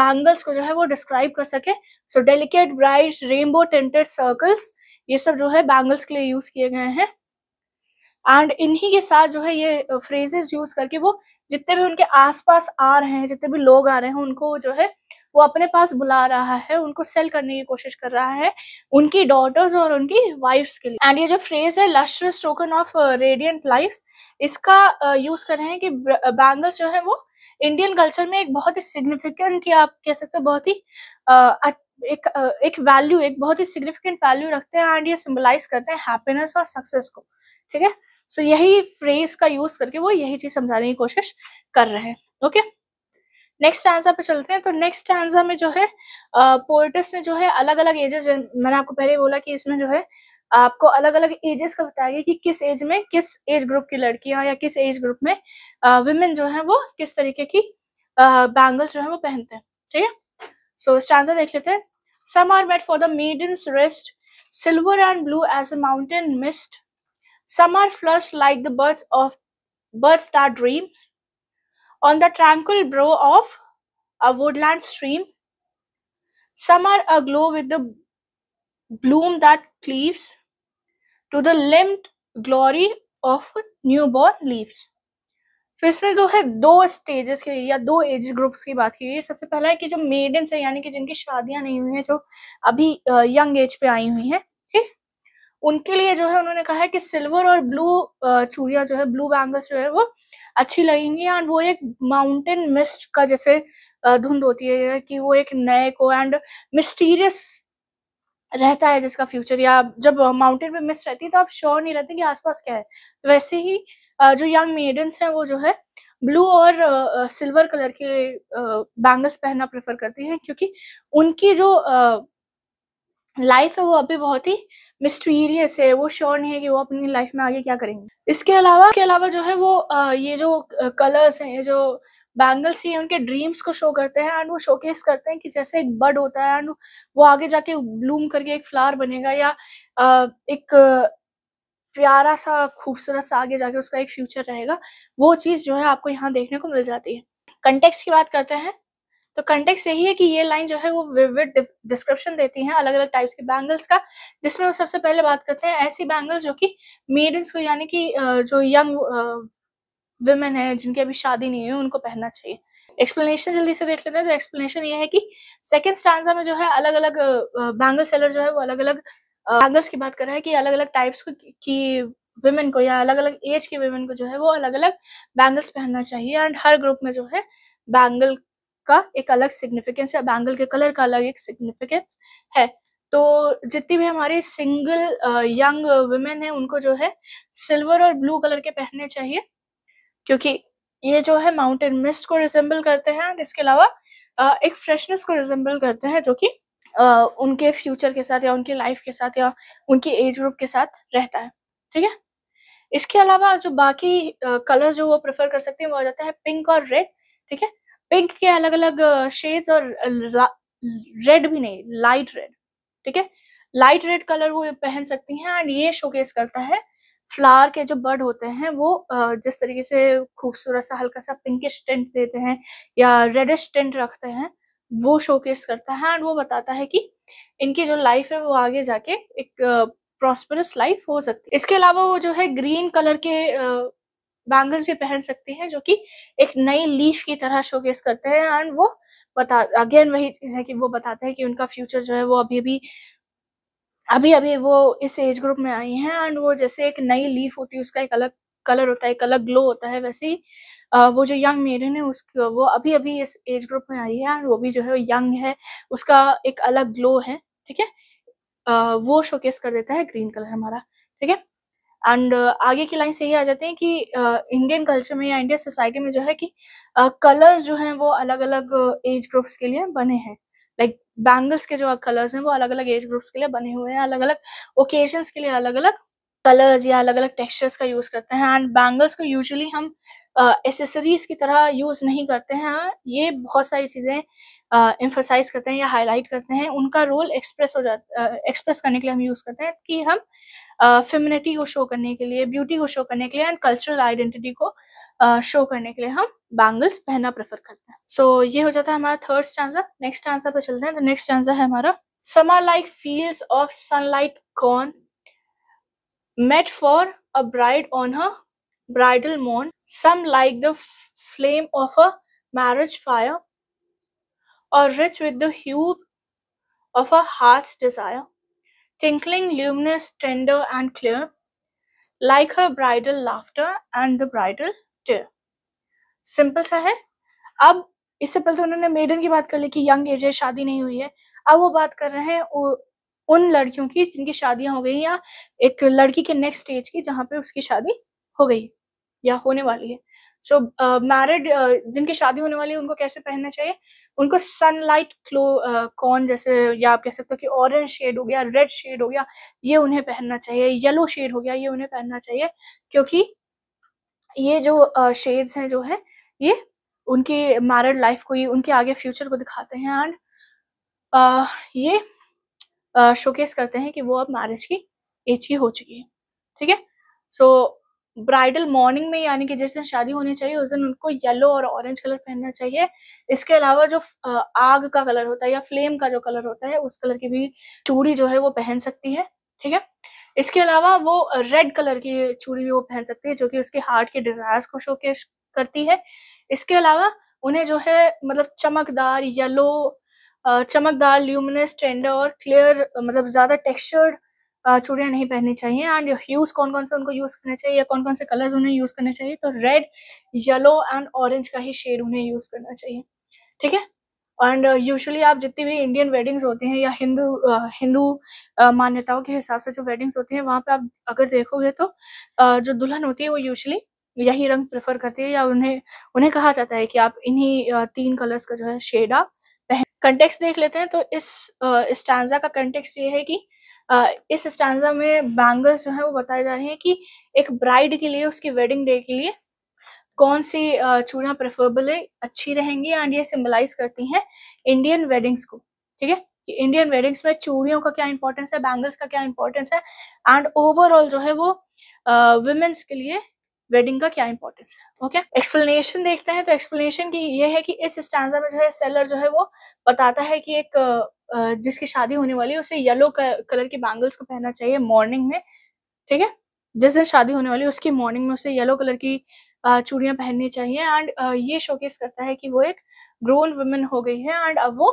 बैंगल्स को जो है वो डिस्क्राइब कर सके so delicate bright rainbow tinted circles ये सब जो है बैंगल्स के लिए यूज किए गए हैं एंड इन्हीं के साथ जो है ये फ्रेजेस यूज करके वो जितने भी उनके आसपास आ रहे हैं जितने भी लोग आ रहे हैं उनको जो है वो अपने पास बुला रहा है उनको सेल करने की कोशिश कर रहा है उनकी डॉटर्स और उनकी वाइफ्स के लिए एंड ये जो फ्रेज है lustrous token of radiant life इसका यूज uh, कर रहे हैं कि बैंगल्स uh, जो है वो इंडियन कल्चर में एक बहुत ही सिग्निफिकेंट या आप कह सकते हो बहुत ही uh, एक एक वैल्यू एक बहुत ही सिग्निफिकेंट वैल्यू रखते हैं एंड ये सिम्बलाइज करते हैं हैप्पीनेस और सक्सेस को ठीक है सो यही फ्रेज का यूज करके वो यही चीज समझाने की कोशिश कर रहे हैं ओके okay? नेक्स्ट स्टांजा पे चलते हैं तो नेक्स्ट स्टांजा में जो है पोइटस ने जो है अलग अलग एजेस मैंने आपको पहले बोला कि इसमें जो है आपको अलग अलग एजेस का बताया गया कि किस एज में किस एज ग्रुप की लड़कियां या किस एज ग्रुप में वुमेन जो है वो किस तरीके की बैंगल्स जो है वो पहनते हैं ठीक है सो स्टांजा देख लेते हैं some are made for the maidens wrist silver and blue as the mountain mist some are flush like the birds of birds that dreams on the tranquil brow of a woodland stream. Some are aglow with the bloom that cleaves to the limbed glory of newborn leaves. तो इसमें जो है दो stages के या दो age groups की बात की गई है सबसे पहला है कि जो मेडन है यानी कि जिनकी शादियां नहीं हुई हैं जो अभी यंग एज पे आई हुई हैं ठीक उनके लिए जो है उन्होंने कहा है कि सिल्वर और ब्लू चूड़िया जो है ब्लू बैंगल्स जो है वो अच्छी लगेंगी एंड वो एक माउंटेन मिस्ट का जैसे धुंध होती है कि वो एक नए को एंड मिस्टीरियस रहता है जिसका फ्यूचर या जब माउंटेन में मिस्ट रहती है तो आप श्योर नहीं रहते कि आसपास क्या है तो वैसे ही जो यंग मेडन्स हैं वो जो है ब्लू और सिल्वर कलर के बैंगल्स पहनना प्रेफर करती हैं क्योंकि उनकी जो लाइफ है वो अभी बहुत ही मिस्टीरियस है वो श्योर नहीं है कि वो अपनी लाइफ में आगे क्या करेंगे इसके अलावा इसके अलावा जो है वो आ, ये जो कलर्स हैं ये जो बैंगल्स हैं उनके ड्रीम्स को शो करते हैं एंड वो शोकेस करते हैं कि जैसे एक बर्ड होता है एंड वो आगे जाके ब्लूम करके एक फ्लावर बनेगा या आ, एक प्यारा सा खूबसूरत सा आगे जाके उसका एक फ्यूचर रहेगा वो चीज़ जो है आपको यहाँ देखने को मिल जाती है कंटेक्स्ट की बात करते हैं तो कंटेक्स यही है कि ये लाइन जो है वो विविड डिस्क्रिप्शन देती है अलग अलग टाइप्स के बैंगल्स का जिसमें वो सबसे पहले बात करते हैं ऐसी बैंगल्स जो कि मेडन्स को यानी कि जो यंग वुमेन है जिनकी अभी शादी नहीं हुई उनको पहनना चाहिए एक्सप्लेनेशन जल्दी से देख लेते हैं तो एक्सप्लेनेशन ये है कि सेकेंड स्टांजा में जो है अलग अलग बैंगल सेलर जो है वो अलग अलग बैंगल्स की बात कर रहा है कि अलग अलग टाइप्स की वुमेन को या अलग अलग एज के वुमेन को जो है वो अलग अलग बैंगल्स पहनना चाहिए एंड हर ग्रुप में जो है बैंगल का एक अलग सिग्निफिकेंस है बैंगल के कलर का अलग एक सिग्निफिकेंस है तो जितनी भी हमारी सिंगल यंग वुमेन है उनको जो है सिल्वर और ब्लू कलर के पहनने चाहिए क्योंकि ये जो है माउंटेन मिस्ट को रिजेंबल करते हैं एंड इसके अलावा uh, एक फ्रेशनेस को रिजेंबल करते हैं जो कि uh, उनके फ्यूचर के साथ या उनकी लाइफ के साथ या उनकी एज ग्रुप के साथ रहता है ठीक है इसके अलावा जो बाकी कलर uh, जो वो प्रेफर कर सकते हैं वो आ जाता है पिंक और रेड ठीक है पिंक के अलग अलग शेड्स और रेड भी नहीं लाइट रेड ठीक है लाइट रेड कलर वो पहन सकती हैं एंड ये शोकेस करता है फ्लावर के जो बर्ड होते हैं वो जिस तरीके से खूबसूरत सा हल्का सा पिंकिश टेंट देते हैं या रेडिश टेंट रखते हैं वो शोकेस करता है एंड वो बताता है कि इनकी जो लाइफ है वो आगे जाके एक प्रॉस्परस लाइफ हो सकती है इसके अलावा वो जो है ग्रीन कलर के बैंगल्स भी पहन सकते हैं जो कि एक नई लीफ की तरह शोकेस करते हैं एंड वो बता अगेन वही चीज़ है कि वो बताते हैं कि उनका फ्यूचर जो है वो अभी भी अभी अभी वो इस एज ग्रुप में आई हैं एंड वो जैसे एक नई लीफ होती है उसका एक अलग कलर होता है एक अलग ग्लो होता है वैसे ही वो जो यंग मेडन है उसको वो अभी अभी इस एज ग्रुप में आई है एंड वो भी जो है यंग है उसका एक अलग ग्लो है ठीक है वो शोकेस कर देता है ग्रीन कलर हमारा ठीक है एंड uh, आगे की लाइन से ही आ जाती है कि इंडियन uh, कल्चर में या इंडियन सोसाइटी में जो है कि कलर्स uh, जो हैं वो अलग अलग एज ग्रुप्स के लिए बने हैं लाइक बैंगल्स के जो कलर्स हैं वो अलग अलग एज ग्रुप्स के लिए बने हुए हैं अलग अलग ओकेजन्स के लिए अलग अलग कलर्स या अलग अलग टेक्सचर्स का यूज करते हैं एंड बैंगल्स को यूजली हम एसेसरीज uh, की तरह यूज नहीं करते हैं ये बहुत सारी चीजें एम्फोसाइज uh, करते हैं या हाईलाइट करते हैं उनका रोल एक्सप्रेस हो जाता एक्सप्रेस uh, करने के लिए हम यूज करते हैं कि हम फेमिनिटी को शो करने के लिए ब्यूटी को शो करने के लिए एंड कल्चरल आइडेंटिटी को शो करने के लिए हम बैंगल्स पहनना प्रेफर करते हैं सो ये हो जाता है हमारा थर्ड स्टांजा नेक्स्ट स्टांजा पे चलते हैं तो नेक्स्ट स्टांजा है हमारा summer like field of sunlight gone meet for a bride on a bridal मोन some like the flame of a marriage fire or rich with the hue of a heart desire tinkling, luminous, tender, and clear, like her bridal laughter and the bridal tear. Simple सा है अब इससे पहले तो उन्होंने maiden की बात कर ली कि यंग एज है शादी नहीं हुई है अब वो बात कर रहे हैं उन लड़कियों की जिनकी शादियां हो गई या एक लड़की के नेक्स्ट स्टेज की जहां पे उसकी शादी हो गई या होने वाली है सो मैरिड uh, uh, जिनकी शादी होने वाली है उनको कैसे पहनना चाहिए उनको सनलाइट क्लो कॉन जैसे या आप कह सकते हो कि ऑरेंज शेड हो गया रेड शेड हो गया ये उन्हें पहनना चाहिए येलो शेड हो गया ये उन्हें पहनना चाहिए क्योंकि ये जो शेड्स uh, हैं जो है ये उनकी मैरिड लाइफ को ही उनके आगे फ्यूचर को दिखाते हैं एंड uh, ये शोकेस करते हैं कि वो अब मैरिज की एज की हो चुकी है ठीक है सो ब्राइडल मॉर्निंग में यानी कि जिस दिन शादी होनी चाहिए उस दिन उनको येलो और ऑरेंज कलर पहनना चाहिए इसके अलावा जो आग का कलर होता है या फ्लेम का जो कलर होता है उस कलर की भी चूड़ी जो है वो पहन सकती है ठीक है इसके अलावा वो रेड कलर की चूड़ी भी वो पहन सकती है जो कि उसके हार्ट के डिजायर्स को शोकेस करती है इसके अलावा उन्हें जो है मतलब चमकदार येलो चमकदार ल्यूमिनस टेंडर और क्लियर मतलब ज़्यादा टेक्सचर्ड चूड़ियाँ नहीं पहननी चाहिए एंड यूज़ कौन कौन से उनको यूज़ करना चाहिए या कौन कौन से कलर्स उन्हें यूज़ करने चाहिए तो रेड येलो एंड ऑरेंज का ही शेड उन्हें यूज़ करना चाहिए ठीक है एंड यूजुअली आप जितनी भी इंडियन वेडिंग्स होते हैं या हिंदू हिंदू मान्यताओं के हिसाब से जो वेडिंग्स होती हैं वहाँ पे आप अगर देखोगे तो uh, जो दुल्हन होती है वो यूजुअली यही रंग प्रेफर करती है या उन्हें उन्हें कहा जाता है कि आप इन्हीं तीन कलर्स का जो है शेड आप पहन कंटेक्स देख लेते हैं तो इस स्टैंडा का कंटेक्स ये है कि इस स्टैंडा में बैंगल्स जो है वो बताए जा रहे हैं कि एक ब्राइड के लिए उसकी वेडिंग डे के लिए कौन सी चूड़ियाँ प्रेफरेबल है अच्छी रहेंगी एंड ये सिम्बलाइज करती हैं इंडियन वेडिंग्स को ठीक है कि इंडियन वेडिंग्स में चूड़ियों का क्या इंपॉर्टेंस है बैंगल्स का क्या इंपॉर्टेंस है एंड ओवरऑल जो है वो वुमेन्स के लिए वेडिंग का क्या इंपॉर्टेंस है ओके एक्सप्लेनेशन देखते हैं तो एक्सप्लेनेशन की ये है कि इस स्टैंडा में जो है सेलर जो है वो बताता है कि एक जिसकी शादी होने वाली है उसे येलो कलर के बैंगल्स को पहनना चाहिए मॉर्निंग में ठीक है जिस दिन शादी होने वाली है उसकी मॉर्निंग में उसे येलो कलर की चूड़ियाँ पहननी चाहिए एंड ये शोकेस करता है कि वो एक ग्रोन वुमेन हो गई है एंड अब वो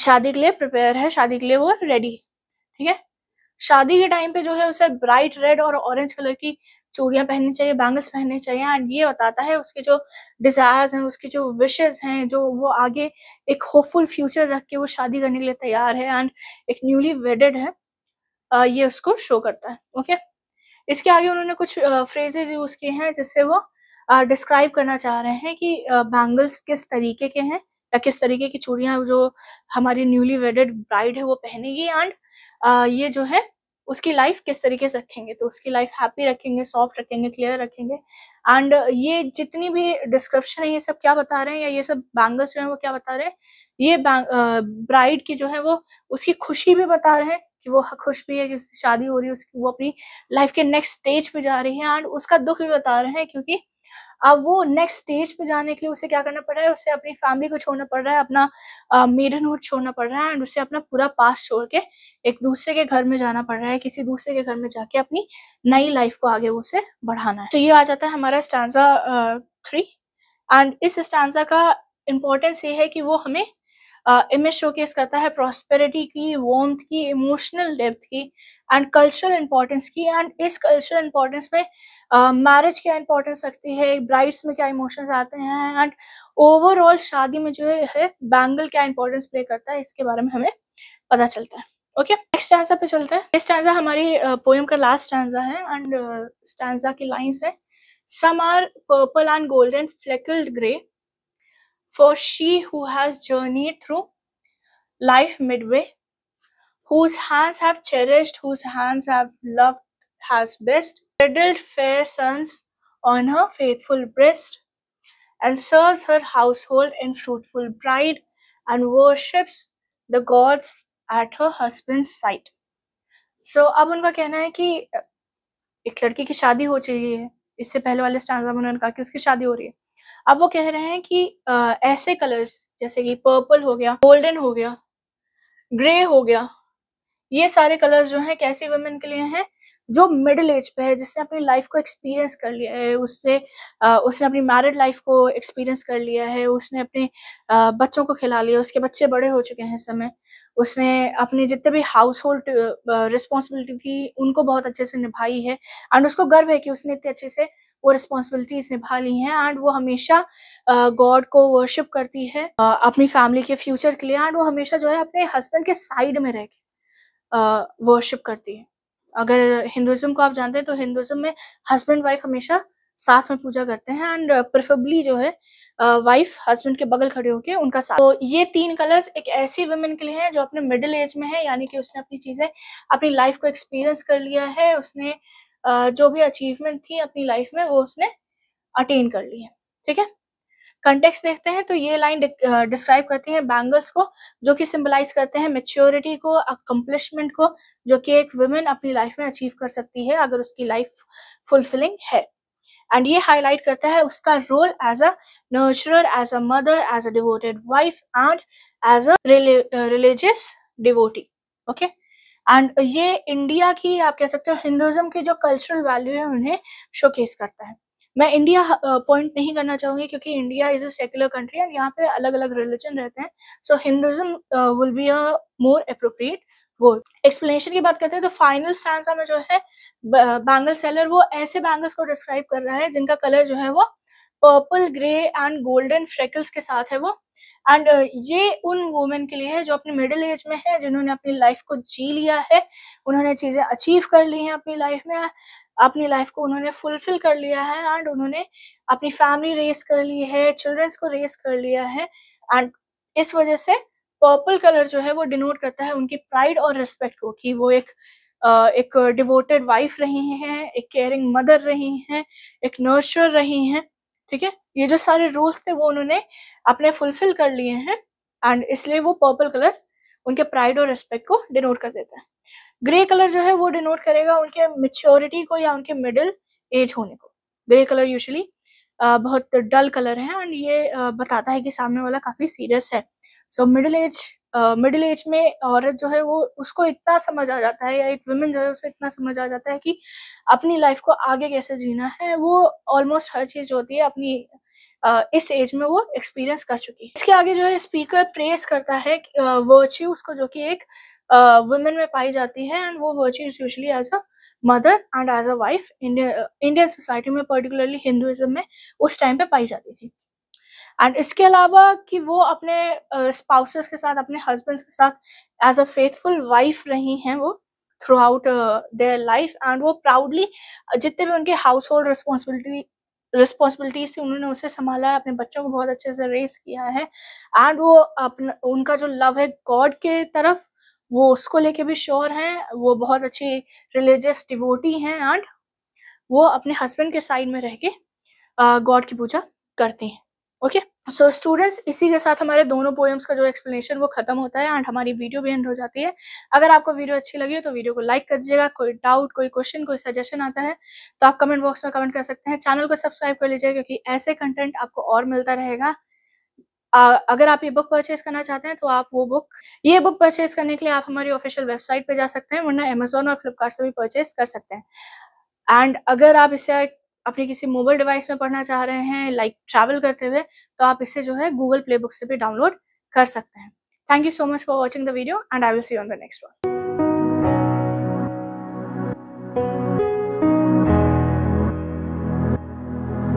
शादी के लिए प्रिपेयर है शादी के लिए वो रेडी ठीक है शादी के टाइम पे जो है उसे ब्राइट रेड और ऑरेंज कलर की चूड़ियाँ पहननी चाहिए बैंगल्स पहनने चाहिए एंड हाँ, ये बताता है उसके जो डिज़ायर्स हैं उसकी जो विशेज़ हैं जो वो आगे एक होपफुल फ्यूचर रख के वो शादी करने के लिए तैयार है एंड एक न्यूली वेडेड है आ, ये उसको शो करता है ओके इसके आगे उन्होंने कुछ फ्रेजेज यूज़ किए हैं जिससे वो डिस्क्राइब करना चाह रहे हैं कि बैंगल्स किस तरीके के हैं या किस तरीके की चूड़ियाँ जो हमारी न्यूली वेडेड ब्राइड है वो पहनेगी एंड ये जो है उसकी लाइफ किस तरीके से रखेंगे तो उसकी लाइफ हैप्पी रखेंगे सॉफ्ट रखेंगे क्लियर रखेंगे एंड ये जितनी भी डिस्क्रिप्शन है ये सब क्या बता रहे हैं या ये सब बैंगल्स जो है वो क्या बता रहे हैं ये ब्राइड की जो है वो उसकी खुशी भी बता रहे हैं कि वो खुश भी है कि उसकी शादी हो रही है उसकी वो अपनी लाइफ के नेक्स्ट स्टेज पे जा रही है एंड उसका दुख भी बता रहे हैं क्योंकि अब वो नेक्स्ट स्टेज पे जाने के लिए उसे क्या करना पड़ रहा है उसे अपनी फैमिली को छोड़ना पड़ रहा है अपना हुड छोड़ना पड़ रहा है एंड उसे अपना पूरा पास छोड़ के एक दूसरे के घर में जाना पड़ रहा है किसी दूसरे के घर में जाके अपनी नई लाइफ को आगे उसे बढ़ाना है तो ये आ जाता है हमारा स्टांजा थ्री एंड इस स्टांजा का इम्पोर्टेंस ये है कि वो हमें इमेज शोकेस करता है प्रॉस्पेरिटी की वॉम्थ की इमोशनल डेप्थ की एंड कल्चरल इंपॉर्टेंस की एंड इस कल्चरल इंपॉर्टेंस में मैरिज क्या इंपॉर्टेंस रखती है ब्राइड्स में क्या इमोशंस आते हैं एंड ओवरऑल शादी में जो है बैंगल क्या इंपॉर्टेंस प्ले करता है इसके बारे में हमें पता चलता है ओके नेक्स्ट स्टैंजा पे चलते हैं स्टैंजा हमारी पोएम का लास्ट स्टैंजा है एंड स्टैंजा की लाइंस है some are purple and golden flecked grey For she who has journeyed through life midway, whose hands have cherished, whose hands have loved, has best, cradled fair sons on her faithful breast, and serves her household in fruitful pride, and worships the gods at her husband's side. So so, अब उनका कहना है कि एक लड़की की शादी हो चुकी है इससे पहले वाले स्टांजा में उन्होंने कहा कि उसकी शादी हो रही है अब वो कह रहे हैं कि आ, ऐसे कलर्स जैसे कि पर्पल हो गया गोल्डन हो गया ग्रे हो गया ये सारे कलर्स जो हैं कैसे वुमेन के लिए हैं जो मिडिल एज पे है जिसने अपनी लाइफ को एक्सपीरियंस कर लिया है उससे उसने अपनी मैरिड लाइफ को एक्सपीरियंस कर लिया है उसने अपने बच्चों को खिला लिया उसके बच्चे बड़े हो चुके हैं इस समय उसने अपने जितने भी हाउस होल्ड रिस्पॉन्सिबिलिटी थी उनको बहुत अच्छे से निभाई है एंड उसको गर्व है कि उसने इतने अच्छे से वो रिस्पॉन्सिबिलिटीज निभा ली हैं एंड वो हमेशा गॉड को वर्शिप करती है अपनी फैमिली के फ्यूचर के लिए एंड वो हमेशा जो है अपने हस्बैंड के साइड में रह के वर्शिप करती है अगर हिंदुज़म को आप जानते हैं तो हिंदुज़म में हस्बैंड वाइफ हमेशा साथ में पूजा करते हैं एंड प्रेफरेबली जो है वाइफ हस्बैंड के बगल खड़े होकर उनका साथ तो ये तीन कलर्स एक ऐसी वुमेन के लिए हैं जो अपने मिडिल एज में है यानी कि उसने अपनी चीज़ें अपनी लाइफ को एक्सपीरियंस कर लिया है उसने जो भी अचीवमेंट थी अपनी लाइफ में वो उसने अटेन कर ली है ठीक है कंटेक्स देखते हैं तो ये लाइन डिस्क्राइब करती है बैंगल्स को जो कि सिंबलाइज करते हैं मेच्योरिटी को अकम्पलिशमेंट को जो कि एक वुमेन अपनी लाइफ में अचीव कर सकती है अगर उसकी लाइफ फुलफिलिंग है एंड ये हाईलाइट करता है उसका role as a nurturer as a mother as a devoted wife and as a religious devotee okay and ये इंडिया की आप कह सकते हो हिंदुज़म की जो कल्चरल वैल्यू है उन्हें शोकेस करता है मैं इंडिया पॉइंट uh, नहीं करना चाहूंगी क्योंकि India is a secular country and यहाँ पे अलग अलग रिलीजन रहते हैं so Hinduism will be a more appropriate वो एक्सप्लेनेशन की बात करते हैं तो फाइनल स्टैंडा में जो है बैंगल सेलर वो ऐसे बैंगल्स को डिस्क्राइब कर रहा है जिनका कलर जो है वो purple grey and golden freckles के साथ है वो एंड uh, ये उन वुमेन के लिए है जो अपने मिडिल एज में है जिन्होंने अपनी लाइफ को जी लिया है उन्होंने चीज़ें अचीव कर ली हैं अपनी लाइफ में अपनी लाइफ को उन्होंने फुलफिल कर लिया है एंड उन्होंने अपनी फैमिली रेस कर ली है चिल्ड्रंस को रेस कर लिया है एंड इस वजह से पर्पल कलर जो है वो डिनोट करता है उनकी प्राइड और रिस्पेक्ट को कि वो एक uh, एक डिवोटेड वाइफ रही हैं एक केयरिंग मदर रही हैं एक नर्सर रही हैं ठीक है ये जो सारे रूल्स थे वो उन्होंने अपने फुलफिल कर लिए हैं एंड इसलिए वो पर्पल कलर उनके प्राइड और रिस्पेक्ट को डिनोट कर देता है ग्रे कलर जो है वो डिनोट करेगा उनके मेच्योरिटी को या उनके मिडिल एज होने को ग्रे कलर यूजली बहुत डल कलर है एंड ये बताता है कि सामने वाला काफ़ी सीरियस है so middle age middle uh, age में औरत जो है वो उसको इतना समझ आ जाता है या एक वुमेन जो है उसे इतना समझ आ जाता है कि अपनी लाइफ को आगे कैसे जीना है वो ऑलमोस्ट हर चीज़ होती है अपनी uh, इस एज में वो एक्सपीरियंस कर चुकी है इसके आगे जो है स्पीकर प्रेस करता है वर्च्यू उसको जो कि एक वुमेन में पाई जाती है एंड वो virtue is usually as a mother and as a wife Indian society में पर्टिकुलरली हिंदुज्म में उस टाइम पे पाई जाती थी एंड इसके अलावा कि वो अपने स्पाउसेस uh, के साथ अपने हस्बैंड्स के साथ एज अ फेथफुल वाइफ रही हैं वो throughout their life and वो प्राउडली जितने भी उनके हाउस होल्ड रिस्पॉन्सिबिलिटी रिस्पॉन्सिबिलिटीज थी उन्होंने उसे संभाला है अपने बच्चों को बहुत अच्छे से रेस किया है एंड वो अपना उनका जो लव है गॉड के तरफ वो उसको लेके भी श्योर हैं वो बहुत अच्छी रिलीजियस डिवोटी हैं एंड वो अपने हस्बैंड के साइड में रह के गॉड की पूजा करती हैं ओके सो स्टूडेंट्स इसी के साथ हमारे दोनों पोएम्स का जो एक्सप्लेनेशन वो खत्म होता है एंड हमारी वीडियो भी एंड हो जाती है अगर आपको वीडियो अच्छी लगी हो तो वीडियो को लाइक कर दीजिएगा कोई डाउट कोई क्वेश्चन कोई सजेशन आता है तो आप कमेंट बॉक्स में कमेंट कर सकते हैं चैनल को सब्सक्राइब कर लीजिएगा क्योंकि ऐसे कंटेंट आपको और मिलता रहेगा अगर आप ये बुक परचेज करना चाहते हैं तो आप वो बुक ये बुक परचेज करने के लिए आप हमारी ऑफिशियल वेबसाइट पे जा सकते हैं वरना अमेजोन और फ्लिपकार्ट से भी परचेज कर सकते हैं एंड अगर आप इसे अपने किसी मोबाइल डिवाइस में पढ़ना चाह रहे हैं लाइक ट्रैवल करते हुए तो आप इसे जो है गूगल प्ले बुक से भी डाउनलोड कर सकते हैं thank you so much for watching the video and I will see on the next one